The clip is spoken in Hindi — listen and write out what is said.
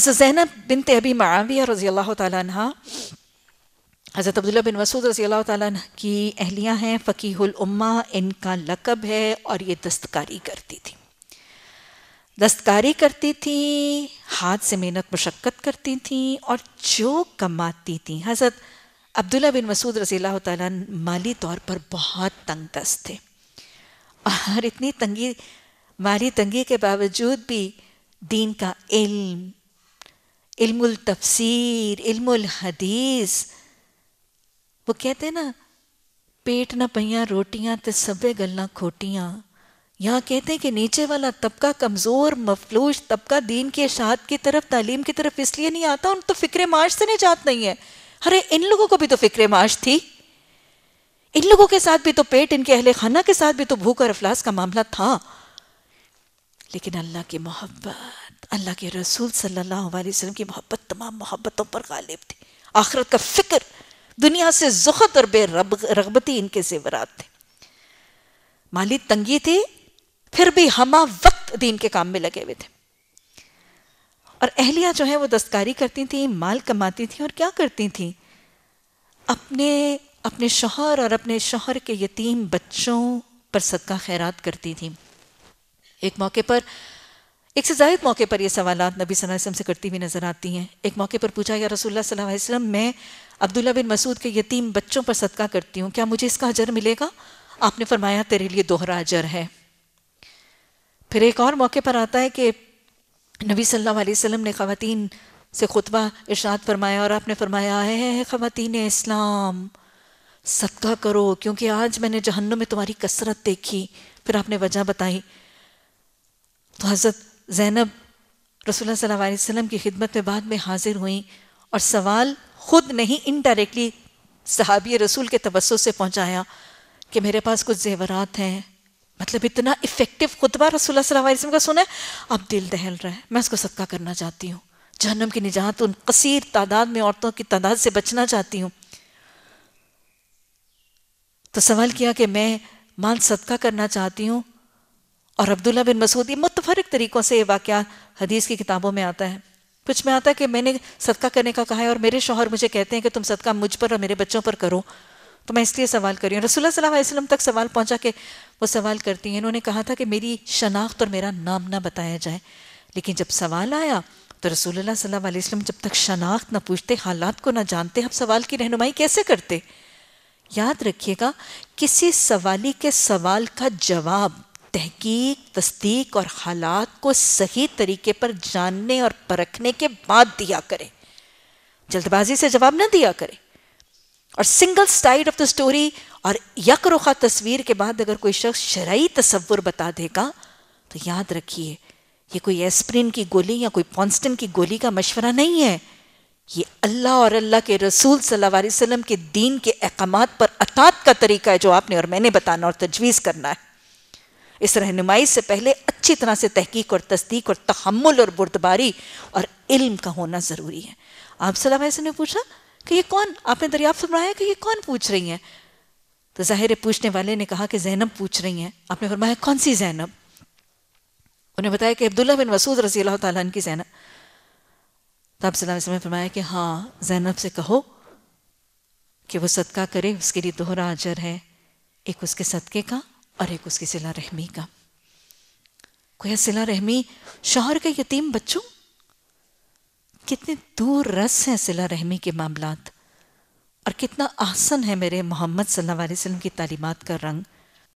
हज़रत जैनब बिन तबी माविया रज़ी अल्लाह तह हज़रत अब्दुल्ला बिन मसूद रज़ी अल्लाह तह की अहलियाँ हैं फ़कीहुल्मा इनका लकब है और ये दस्तकारी करती थी दस्तकारी करती थी हाथ से मेहनत मशक्क़त करती थी और जो कमाती थी हज़रत अब्दुल्ला बिन मसूद रज़ी अल्लाह तह माली तौर पर बहुत तंग दस्त थे और इतनी तंगी माली तंगी के बावजूद भी दीन का इल्म इल्मुल तफसीर इल्मुल हदीस वो कहते हैं ना पेट ना पहिया रोटियां ते सबे गल्ला खोटियां यहाँ कहते हैं कि नीचे वाला तबका कमज़ोर मफलूज तबका दीन के शाद की तरफ तालीम की तरफ इसलिए नहीं आता उन तो फ़िक्र माश से निजात नहीं है अरे इन लोगों को भी तो फ़िक्र माश थी इन लोगों के साथ भी तो पेट इनके अहले खाना के साथ भी तो भूख और अफलास का मामला था लेकिन अल्लाह की मोहब्बत अल्लाह के रसूल सल्लल्लाहु अलैहि वसल्लम की मोहब्बत तमाम मोहब्बतों पर गालिब थी आखरत का फ़िक्र दुनिया से जुखत और बेरब रगबती इनके जेवरात थे माली तंगी थी फिर भी हम वक्त दीन के काम में लगे हुए थे और अहलिया जो है वो दस्तकारी करती थी माल कमाती थी और क्या करती थी अपने अपने शोहर और अपने शोहर के यतीम बच्चों पर सदका खैरात करती थी एक मौके पर एक से जायद मौके पर यह सवाल नबी वसल्लम से करती हुई नज़र आती हैं एक मौके पर पूछा या रसोल्ला वसम मैं अब्दुल्ला बिन मसूद के यतीम बच्चों पर सदका करती हूँ क्या मुझे इसका अजर मिलेगा आपने फरमाया तेरे लिए दोहरा अजर है फिर एक और मौके पर आता है कि नबी सल्लल्लाहु अलैहि वसल्लम ने ख़वातीन से खुतबा इर्शाद फरमाया और आपने फरमाया है ख़वातीन इस्लाम सदका करो क्योंकि आज मैंने जहन्नों में तुम्हारी कसरत देखी फिर आपने वजह बताई तो हज़रत जैनब रसोल्ला वसम की खिदमत में बाद में हाजिर हुई और सवाल ख़ुद नहीं इनडायरेक्टली सहाबी रसूल के तबस्सुम से पहुंचाया कि मेरे पास कुछ जेवरात हैं मतलब इतना इफ़ेक्टिव खुतबा रसोल्ला वसम का सुना है अब दिल दहल रहा है मैं उसको सदका करना चाहती हूँ जहनम की निजात उन कसीर तादाद में औरतों की तादाद से बचना चाहती हूँ तो सवाल किया कि मैं मान सदका करना चाहती हूँ और अब्दुल्ला बिन मसूदी ये हर एक तरीक़ों से ये वाक़ हदीस की किताबों में आता है कुछ में आता है कि मैंने सदका करने का कहा है और मेरे शोहर मुझे कहते हैं कि तुम सदका मुझ पर और मेरे बच्चों पर करो तो मैं इसलिए सवाल कर रही हूँ रसूल सल्लल्लाहु अलैहि वसल्लम तक सवाल पहुँचा के वो सवाल करती हैं इन्होंने कहा था कि मेरी शनाख्त और मेरा नाम ना बताया जाए लेकिन जब सवाल आया तो रसूलुल्लाह सल्लल्लाहु अलैहि वसल्लम जब तक शनाख्त ना पूछते हालात को ना जानते हम सवाल की रहनुमाई कैसे करते याद रखिएगा किसी सवाली के सवाल का जवाब तहकीक तस्दीक और हालात को सही तरीके पर जानने और परखने के बाद दिया करे जल्दबाजी से जवाब ना दिया करे और single side of the story और यक रुखा तस्वीर के बाद अगर कोई शख्स शराई तस्वुर बता देगा तो याद रखिए ये कोई एस्प्रिन की गोली या कोई पॉन्स्टन की गोली का मशवरा नहीं है ये अल्लाह और अल्लाह के रसूल सल्लल्लाहु अलैहि वसल्लम के दीन के अहकाम पर अतात का तरीका है जो आपने और मैंने बताना और तजवीज़ करना है इस रहनुमाई से पहले अच्छी तरह से तहकीक और तस्दीक और तहमुल और बुरदबारी और इल्म का होना ज़रूरी है आप सलाम ने पूछा कि ये कौन आपने दरियाफ्त फरमाया कि ये कौन पूछ रही हैं तो ज़ाहिर पूछने वाले ने कहा कि जैनब पूछ रही हैं आपने फरमाया कौन सी जैनब उन्हें बताया कि अब्दुल्ला बिन मसूद रसी अल्लाह की जैनब तो आप सलाम ने फरमाया कि हाँ जैनब से कहो कि वो सदका करे उसके लिए दोहरा अजर है एक उसके सदके का और एक उसकी सिला रहमी का कोई सिला रहमी शोहर के यतीम बच्चों कितने दूर रस हैं सिला रहमी के मामला और कितना आसन है मेरे मोहम्मद सल्लल्लाहु अलैहि वसल्लम की तालीमात का रंग